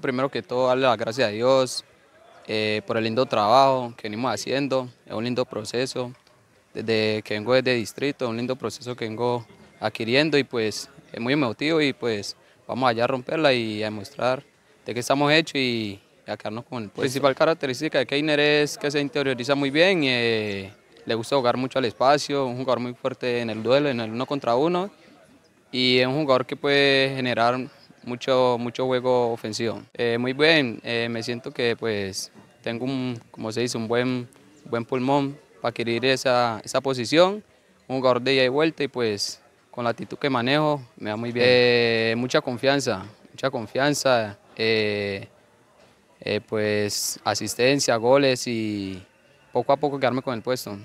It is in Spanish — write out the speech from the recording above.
primero que todo, darle las gracias a Dios eh, por el lindo trabajo que venimos haciendo. Es un lindo proceso desde que vengo desde distrito, un lindo proceso que vengo adquiriendo y pues es muy emotivo y pues vamos allá a romperla y a demostrar de qué estamos hechos y a quedarnos con el La principal característica de Keiner es que se interioriza muy bien, eh, le gusta jugar mucho al espacio, un jugador muy fuerte en el duelo, en el uno contra uno y es un jugador que puede generar mucho, mucho juego ofensivo. Eh, muy bien, eh, me siento que pues tengo un, como se dice, un buen, buen pulmón para adquirir esa, posición, un jugador de y vuelta y pues con la actitud que manejo me da muy bien. Eh, mucha confianza, mucha confianza, pues asistencia, goles y poco a poco quedarme con el puesto.